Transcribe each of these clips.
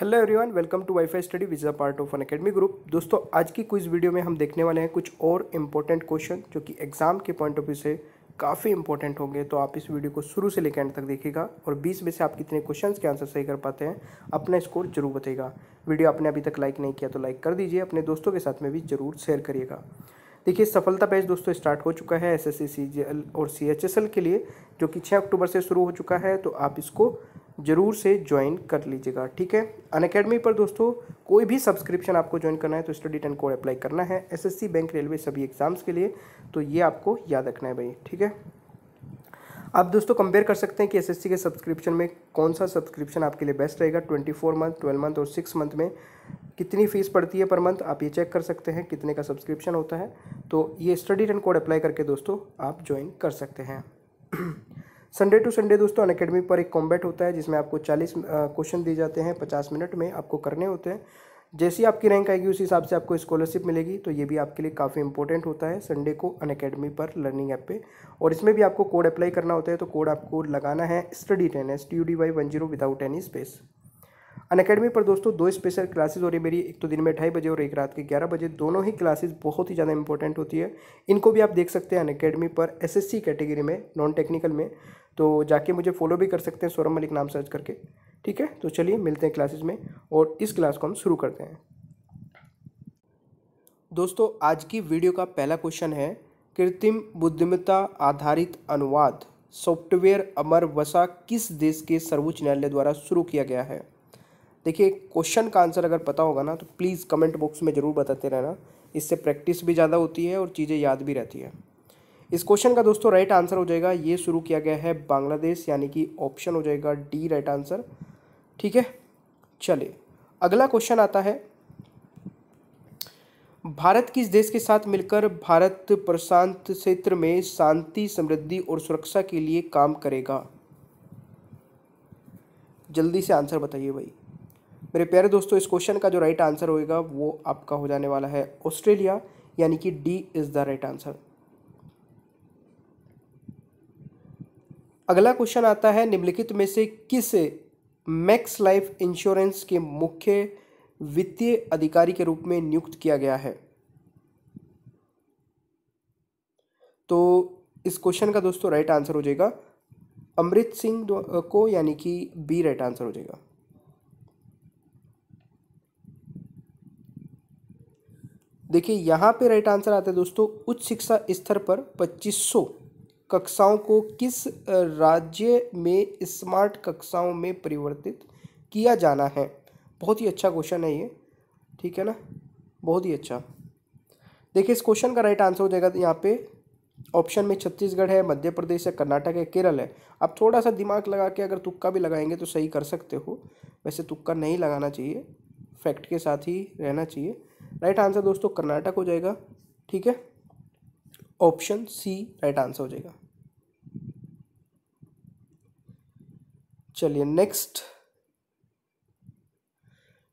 Hello everyone welcome to WiFi study which is a part of Unacademy group दोस्तों आज की कुछ video में हम देखने वाले हैं कुछ और इम्पोर्टेंट क्वेश्चन जो कि एग्ज़ाम के पॉइंट ऑफ व्यू से काफ़ी इंपॉर्टेंट होंगे तो आप इस वीडियो को शुरू से लेकर एंड तक देखिएगा और बीस में से आप कितने क्वेश्चन के आंसर सही कर पाते हैं अपना स्कोर जरूर बताइएगा वीडियो आपने अभी तक लाइक नहीं किया तो लाइक कर दीजिए अपने दोस्तों के साथ में भी जरूर शेयर करिएगा देखिए सफलता पेज दोस्तों स्टार्ट हो चुका है एस एस और सी के लिए जो कि छः अक्टूबर से शुरू हो चुका है तो आप इसको ज़रूर से ज्वाइन कर लीजिएगा ठीक है अनकेडमी पर दोस्तों कोई भी सब्सक्रिप्शन आपको ज्वाइन करना है तो स्टडी टेन कोड अप्लाई करना है एसएससी बैंक रेलवे सभी एग्ज़ाम्स के लिए तो ये आपको याद रखना है भाई ठीक है आप दोस्तों कंपेयर कर सकते हैं कि एसएससी के सब्सक्रिप्शन में कौन सा सब्सक्रिप्शन आपके लिए बेस्ट रहेगा twenty four month twelve month और सिक्स मंथ में कितनी फ़ीस पड़ती है पर मंथ आप ये चेक कर सकते हैं कितने का सब्सक्रिप्शन होता है तो ये स्टडी टेन कोड अप्लाई करके दोस्तों आप ज्वाइन कर सकते हैं संडे टू संडे दोस्तों अन अकेडमी पर एक कॉम्बैट होता है जिसमें आपको चालीस क्वेश्चन दिए जाते हैं पचास मिनट में आपको करने होते हैं जैसी आपकी रैंक आएगी उस हिसाब से आपको स्कॉलरशिप मिलेगी तो ये भी आपके लिए काफ़ी इंपॉर्टेंट होता है संडे को अन अकेडमी पर लर्निंग ऐप पे और इसमें भी आपको कोड अप्लाई करना होता है तो कोड आपको लगाना है study ten S T U D Y one zero without any space Unacademy पर दोस्तों दो स्पेशल क्लासेज हो रही मेरी एक तो दिन में ढाई बजे और एक रात के ग्यारह बजे दोनों ही क्लासेज बहुत ही ज़्यादा इंपॉर्टेंट होती है इनको भी आप देख सकते हैं अन अकेडमी पर सी कैटेगरी में नॉन टेक्निकल में तो जाके मुझे फॉलो भी कर सकते हैं सौरभ मलिक नाम सर्च करके ठीक है तो चलिए मिलते हैं क्लासेज में और इस क्लास को हम शुरू करते हैं दोस्तों आज की वीडियो का पहला क्वेश्चन है कृत्रिम बुद्धिमत्ता आधारित अनुवाद सॉफ्टवेयर अमर वसा किस देश के सर्वोच्च न्यायालय द्वारा शुरू किया गया है देखिए क्वेश्चन का आंसर अगर पता होगा ना तो प्लीज़ कमेंट बॉक्स में ज़रूर बताते रहना इससे प्रैक्टिस भी ज़्यादा होती है और चीज़ें याद भी रहती है इस क्वेश्चन का दोस्तों राइट आंसर हो जाएगा ये शुरू किया गया है बांग्लादेश यानी कि ऑप्शन हो जाएगा डी राइट आंसर ठीक है चले अगला क्वेश्चन आता है भारत किस देश के साथ मिलकर भारत प्रशांत क्षेत्र में शांति समृद्धि और सुरक्षा के लिए काम करेगा जल्दी से आंसर बताइए भाई मेरे प्यारे दोस्तों इस क्वेश्चन का जो राइट आंसर होएगा वो आपका हो जाने वाला है ऑस्ट्रेलिया यानी कि D is the right answer अगला क्वेश्चन आता है निम्नलिखित में से किस मैक्स लाइफ इंश्योरेंस के मुख्य वित्तीय अधिकारी के रूप में नियुक्त किया गया है तो इस क्वेश्चन का दोस्तों राइट आंसर हो जाएगा अमृत सिंह को यानी कि बी राइट आंसर हो जाएगा देखिए यहां पे राइट आंसर आता है दोस्तों उच्च शिक्षा स्तर पर 2500 कक्षाओं को किस राज्य में स्मार्ट कक्षाओं में परिवर्तित किया जाना है बहुत ही अच्छा क्वेश्चन है ये ठीक है ना बहुत ही अच्छा देखिए इस क्वेश्चन का राइट आंसर हो जाएगा यहाँ पे ऑप्शन में छत्तीसगढ़ है मध्य प्रदेश है कर्नाटक है केरल है आप थोड़ा सा दिमाग लगा के अगर तुक्का भी लगाएंगे तो सही कर सकते हो वैसे तुक्का नहीं लगाना चाहिए फैक्ट के साथ ही रहना चाहिए राइट आंसर दोस्तों कर्नाटक हो जाएगा ठीक है ऑप्शन सी राइट आंसर हो जाएगा चलिए नेक्स्ट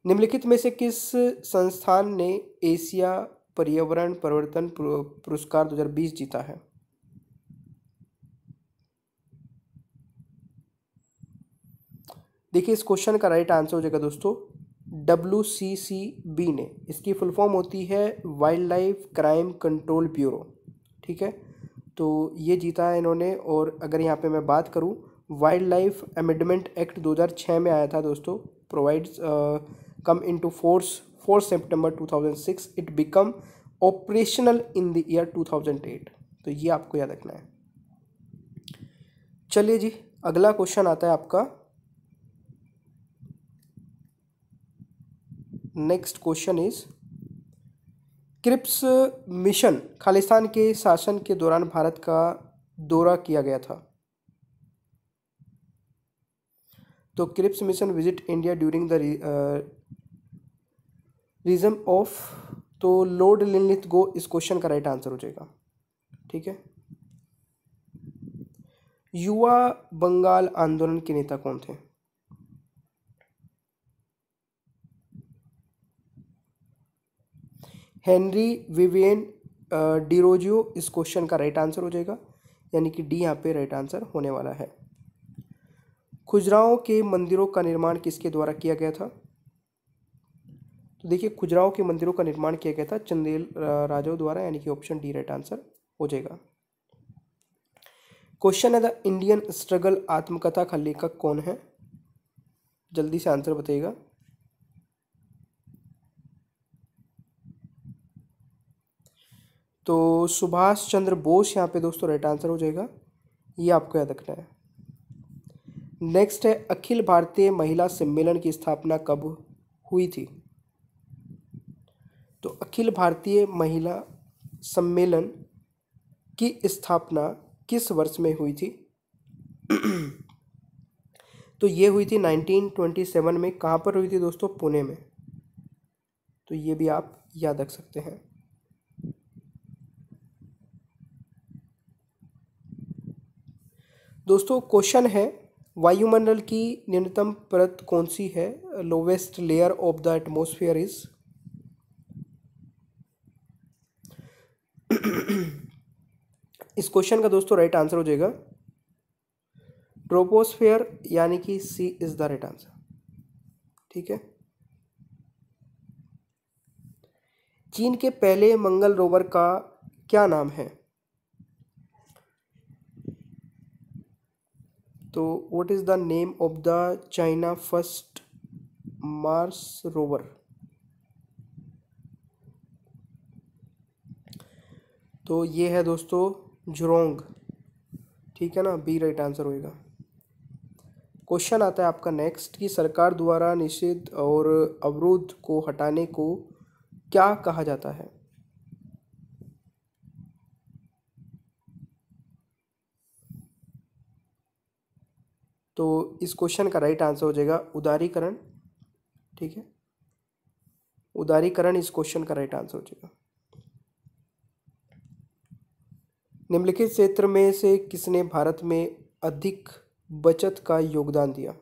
निम्नलिखित में से किस संस्थान ने एशिया पर्यावरण परिवर्तन पुरस्कार 2020 जीता है देखिए इस क्वेश्चन का राइट आंसर हो जाएगा दोस्तों डब्ल्यू सी सी बी ने इसकी फुल फॉर्म होती है wildlife crime control bureau ठीक है तो ये जीता है इन्होंने और अगर यहाँ पे मैं बात करूँ वाइल्ड लाइफ अमेंडमेंट एक्ट 2006 में आया था दोस्तों provides come into force four September 2006 it become operational in the year 2008 तो ये आपको याद रखना है चलिए जी अगला क्वेश्चन आता है आपका next question is Cripps Mission Khalistan के शासन के दौरान भारत का दौरा किया गया था तो Cripps Mission visit India during the regime of तो लॉर्ड लिनलिथ गो इस क्वेश्चन का राइट आंसर हो जाएगा ठीक है युवा बंगाल आंदोलन के नेता कौन थे हेनरी विवेन डिरोजियो इस क्वेश्चन का राइट आंसर हो जाएगा यानी कि डी यहाँ पे राइट आंसर होने वाला है खुजराओं के मंदिरों का निर्माण किसके द्वारा किया गया था तो देखिए खुजराओं के मंदिरों का निर्माण किया गया था चंदेल राजाओं द्वारा यानी कि ऑप्शन डी राइट आंसर हो जाएगा क्वेश्चन है द इंडियन स्ट्रगल आत्मकथा का लेखक कौन है जल्दी से आंसर बताइएगा तो सुभाष चंद्र बोस यहाँ पे दोस्तों राइट आंसर हो जाएगा ये आपको याद रखना है नेक्स्ट है अखिल भारतीय महिला सम्मेलन की स्थापना कब हुई थी तो अखिल भारतीय महिला सम्मेलन की स्थापना किस वर्ष में हुई थी तो ये हुई थी 1927 में कहाँ पर हुई थी दोस्तों पुणे में तो ये भी आप याद रख सकते हैं दोस्तों क्वेश्चन है वायुमंडल की न्यूनतम परत कौन सी है lowest layer of the atmosphere is इस क्वेश्चन का दोस्तों राइट आंसर हो जाएगा ट्रोपोस्फेयर यानी कि C is the right answer ठीक है चीन के पहले मंगल रोवर का क्या नाम है तो what is the name of the China first Mars rover तो ये है दोस्तों जुरोंग ठीक है ना बी राइट आंसर होएगा क्वेश्चन आता है आपका नेक्स्ट कि सरकार द्वारा निषिद्ध और अवरोध को हटाने को क्या कहा जाता है तो इस क्वेश्चन का राइट आंसर हो जाएगा उदारीकरण ठीक है उदारीकरण इस क्वेश्चन का राइट आंसर हो जाएगा निम्नलिखित क्षेत्र में से किसने भारत में अधिक बचत का योगदान दिया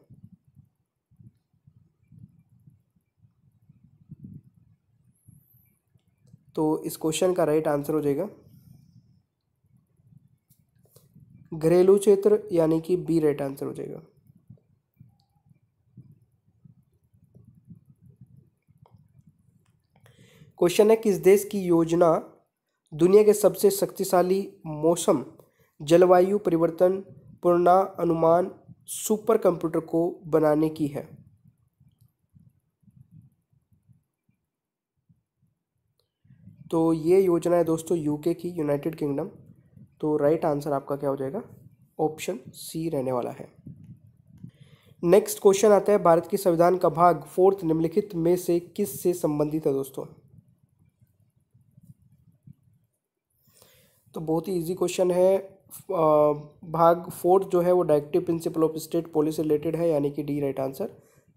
तो इस क्वेश्चन का राइट आंसर हो जाएगा घरेलू क्षेत्र यानी कि बी राइट आंसर हो जाएगा क्वेश्चन है किस देश की योजना दुनिया के सबसे शक्तिशाली मौसम जलवायु परिवर्तन पूर्णा अनुमान सुपर कंप्यूटर को बनाने की है तो ये योजना है दोस्तों यूके की यूनाइटेड किंगडम तो राइट आंसर आपका क्या हो जाएगा ऑप्शन सी रहने वाला है नेक्स्ट क्वेश्चन आता है भारत के संविधान का भाग फोर्थ निम्नलिखित में से किस से संबंधित है दोस्तों तो बहुत ही इजी क्वेश्चन है भाग फोर्थ जो है वो directive principle of state policy related है यानी कि डी राइट आंसर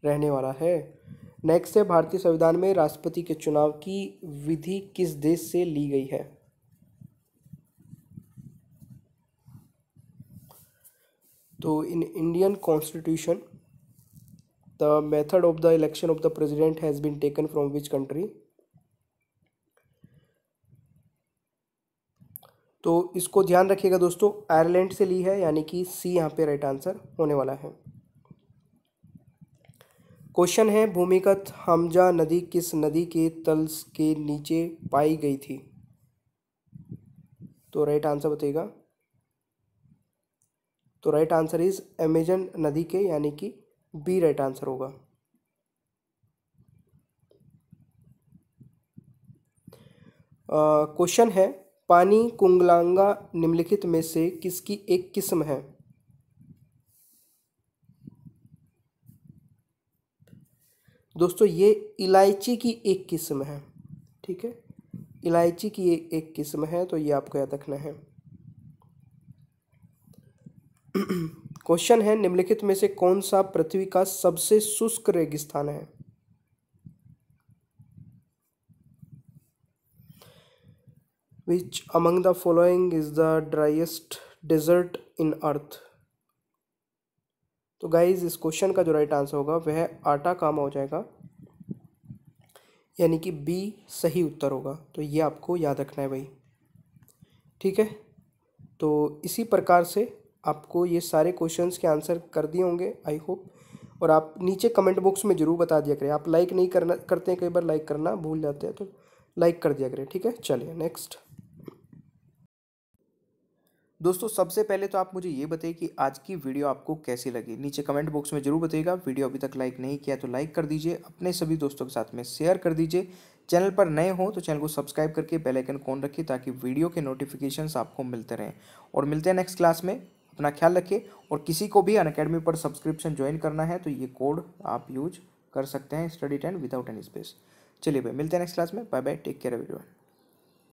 रहने वाला है नेक्स्ट है भारतीय संविधान में राष्ट्रपति के चुनाव की विधि किस देश से ली गई है तो in Indian constitution the method of the election of the president has been taken from which country तो इसको ध्यान रखिएगा दोस्तों आयरलैंड से ली है यानी कि सी यहाँ पे राइट आंसर होने वाला है क्वेश्चन है भूमिगत हमजा नदी किस नदी के तल के नीचे पाई गई थी तो राइट आंसर बताइएगा तो राइट आंसर इज अमेजन नदी के यानी कि बी राइट आंसर होगा क्वेश्चन uh, है पानी कुंगलांगा निम्नलिखित में से किसकी एक किस्म है दोस्तों ये इलायची की एक किस्म है ठीक है इलायची की एक एक किस्म है तो ये आपको याद रखना है क्वेश्चन है निम्नलिखित में से कौन सा पृथ्वी का सबसे शुष्क रेगिस्तान है Which among the following is the driest desert in earth? तो गाइज इस क्वेश्चन का जो राइट आंसर होगा वह आटा काम हो जाएगा यानी कि बी सही उत्तर होगा तो ये आपको याद रखना है भाई ठीक है तो इसी प्रकार से आपको ये सारे क्वेश्चंस के आंसर कर दिए होंगे आई होप और आप नीचे कमेंट बॉक्स में ज़रूर बता दिया करें आप लाइक नहीं करना करते हैं कई बार लाइक करना भूल जाते हैं तो लाइक कर दिया करें ठीक है चलिए नेक्स्ट दोस्तों सबसे पहले तो आप मुझे ये बताइए कि आज की वीडियो आपको कैसी लगी नीचे कमेंट बॉक्स में जरूर बताइएगा वीडियो अभी तक लाइक नहीं किया तो लाइक कर दीजिए अपने सभी दोस्तों के साथ में शेयर कर दीजिए चैनल पर नए हो तो चैनल को सब्सक्राइब करके बेल आइकन कौन रखिए ताकि वीडियो के नोटिफिकेशन आपको मिलते रहें और मिलते हैं नेक्स्ट क्लास में अपना ख्याल रखिए और किसी को भी अन अकेडमी पर सब्सक्रिप्शन ज्वाइन करना है तो ये कोड आप यूज कर सकते हैं study ten without any space चलिए भाई मिलते हैं नेक्स्ट क्लास में bye bye take care everyone